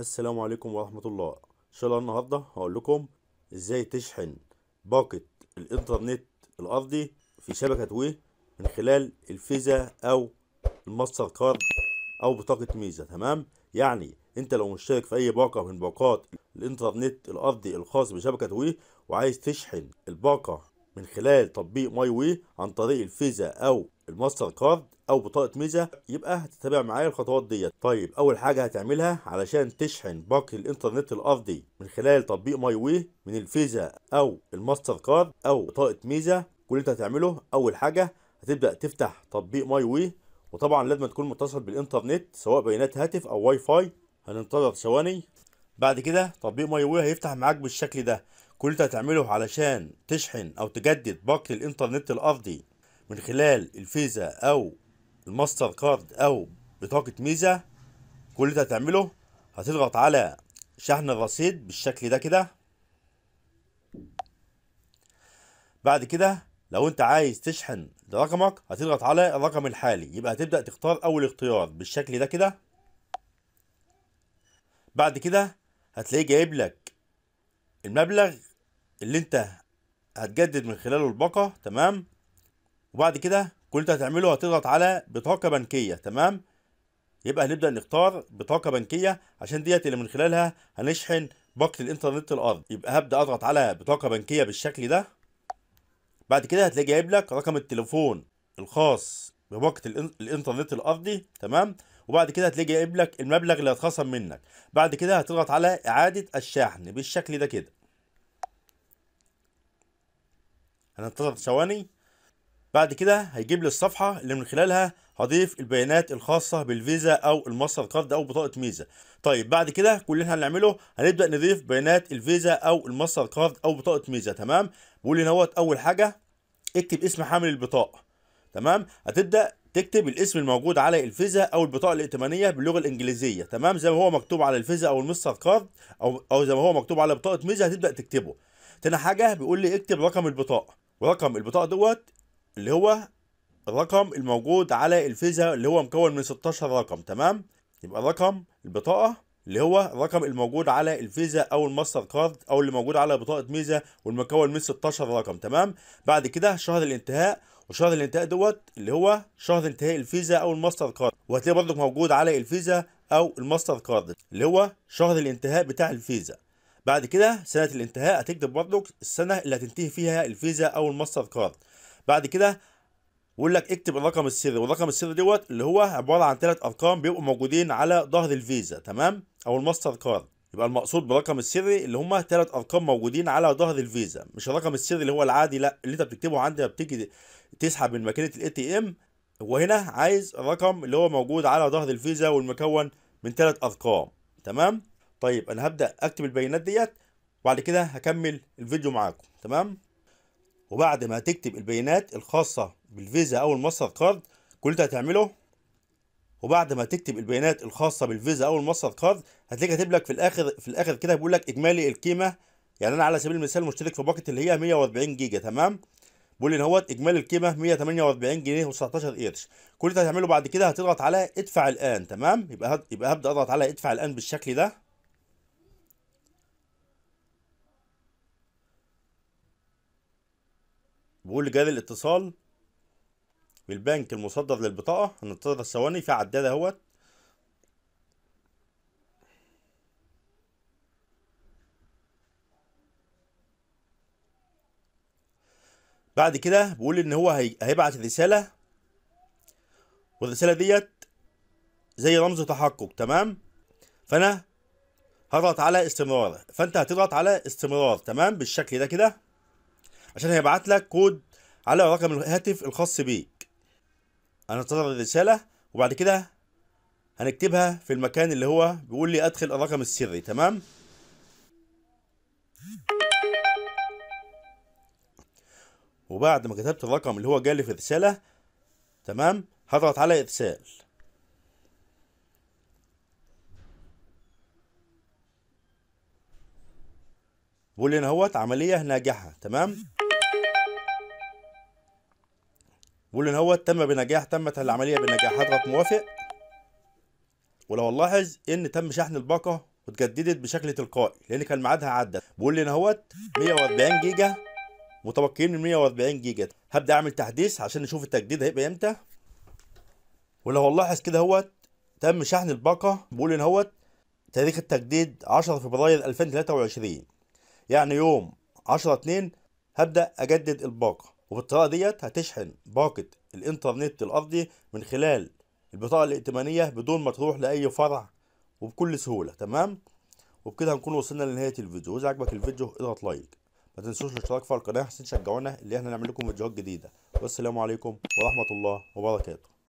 السلام عليكم ورحمة الله ان شاء الله النهاردة هقول لكم ازاي تشحن باقة الانترنت الارضي في شبكة وي من خلال الفيزا او الماستر كارد او بطاقة ميزة تمام يعني انت لو مشترك في اي باقة من باقات الانترنت الارضي الخاص بشبكة وي وعايز تشحن الباقة من خلال تطبيق ماي وي عن طريق الفيزا او الماستر كارد او بطاقه ميزه يبقى هتتابع معايا الخطوات ديت طيب اول حاجه هتعملها علشان تشحن باقي الانترنت الارضي من خلال تطبيق ماي وي من الفيزا او الماستر كارد او بطاقه ميزه كل اللي انت هتعمله اول حاجه هتبدا تفتح تطبيق ماي وي وطبعا لازم تكون متصل بالانترنت سواء بيانات هاتف او واي فاي هننتظر ثواني بعد كده تطبيق ماي وي هيفتح معاك بالشكل ده كل اللي هتعمله علشان تشحن او تجدد باقي الانترنت الارضي من خلال الفيزا او الماستر كارد او بطاقه ميزه كل اللي هتعمله هتضغط على شحن الرصيد بالشكل ده كده بعد كده لو انت عايز تشحن رقمك هتضغط على الرقم الحالي يبقى هتبدا تختار اول اختيار بالشكل ده كده بعد كده هتلاقيه جايب لك المبلغ اللي انت هتجدد من خلاله الباقه تمام وبعد كده كل اللي هتعمله هتضغط على بطاقه بنكيه تمام يبقى هنبدا نختار بطاقه بنكيه عشان ديت اللي من خلالها هنشحن باقه الانترنت الارض يبقى هبدا اضغط على بطاقه بنكيه بالشكل ده بعد كده هتلاقي جايب لك رقم التليفون الخاص بباقه الانترنت الارضي تمام وبعد كده هتلاقي جايب لك المبلغ اللي هيتخصم منك بعد كده هتضغط على اعاده الشحن بالشكل ده كده هننتظر ثواني بعد كده هيجيب لي الصفحه اللي من خلالها هضيف البيانات الخاصه بالفيزا او الماستر كارد او بطاقه ميزه طيب بعد كده كل اللي هنعمله هنبدا نضيف بيانات الفيزا او الماستر كارد او بطاقه ميزه تمام بيقول لي اهوت اول حاجه اكتب اسم حامل البطاقه تمام هتبدا تكتب الاسم الموجود على الفيزا او البطاقه الائتمانيه باللغه الانجليزيه تمام زي ما هو مكتوب على الفيزا او المستر كارد او او زي ما هو مكتوب على بطاقه ميزه هتبدا تكتبه تاني حاجه بيقول لي اكتب رقم البطاقه ورقم البطاقه دوت اللي هو الرقم الموجود على الفيزا اللي هو مكون من 16 رقم تمام يبقى رقم البطاقه اللي هو الرقم الموجود على الفيزا او الماستر كارد او اللي موجود على بطاقه ميزه والمكون من 16 رقم تمام بعد كده شهر الانتهاء وشهر الانتهاء دوت اللي هو شهر انتهاء الفيزا او الماستر كارد وهتلاقيه برضك موجود على الفيزا او الماستر كارد اللي هو شهر الانتهاء بتاع الفيزا بعد كده سنه الانتهاء هتكتب برضك السنه اللي هتنتهي فيها الفيزا او الماستر كارد بعد كده بيقول لك اكتب الرقم السري والرقم السري دوت اللي هو عباره عن ثلاث ارقام بيبقوا موجودين على ظهر الفيزا تمام او الماستر كارد يبقى المقصود بالرقم السري اللي هم ثلاث ارقام موجودين على ظهر الفيزا مش الرقم السري اللي هو العادي لا اللي انت بتكتبه عندما بتيجي تسحب من ماكينه الاي تي ام وهنا عايز الرقم اللي هو موجود على ظهر الفيزا والمكون من ثلاث ارقام تمام طيب انا هبدا اكتب البيانات ديت وبعد كده هكمل الفيديو معاكم تمام وبعد ما تكتب البيانات الخاصة بالفيزا أو الماستر كارد كل ده هتعمله وبعد ما تكتب البيانات الخاصه بالفيزا او الماستر كارد هتلاقي كاتب لك في الاخر في الاخر كده بيقول لك اجمالي القيمه يعني انا على سبيل المثال مشترك في باكت اللي هي 140 جيجا تمام بيقول لي ان هو اجمالي القيمه 148 جنيه و19 قرش كل اللي هتعمله بعد كده هتضغط على ادفع الان تمام يبقى يبقى هبدا اضغط على ادفع الان بالشكل ده بيقول جالي الاتصال من البنك المصدر للبطاقة هننتظر ثواني في عداد اهوت بعد كده بيقول ان هو هيبعت رسالة والرسالة ديت زي رمز تحقق تمام فانا هضغط على استمرار فانت هتضغط على استمرار تمام بالشكل ده كده عشان هيبعت لك كود على رقم الهاتف الخاص بيك هننتظر الرسالة وبعد كده هنكتبها في المكان اللي هو بيقول لي ادخل الرقم السري تمام وبعد ما كتبت الرقم اللي هو جالي في الرسالة تمام هضغط على ارسال بيقول لي هنا اهوت عملية ناجحة تمام بيقول ان هو تم بنجاح تمت العمليه بنجاح حضرتك موافق ولو هنلاحظ ان تم شحن الباقه واتجددت بشكل تلقائي لان كان ميعادها عدى بيقول لي ان اهوت 140 جيجا متبقيين من 140 جيجا هبدا اعمل تحديث عشان نشوف التجديد هيبقى امتى ولو هنلاحظ كده اهوت تم شحن الباقه بيقول ان اهوت تاريخ التجديد 10 فبراير 2023 يعني يوم 10 2 هبدا اجدد الباقه وبالطريقه ديت هتشحن باقه الانترنت الارضي من خلال البطاقه الائتمانيه بدون ما تروح لاي فرع وبكل سهوله تمام وبكده هنكون وصلنا لنهايه الفيديو واذا عجبك الفيديو اضغط لايك ما تنسوش الاشتراك في القناه عشان تشجعونا اللي احنا نعمل لكم فيديوهات جديده والسلام عليكم ورحمه الله وبركاته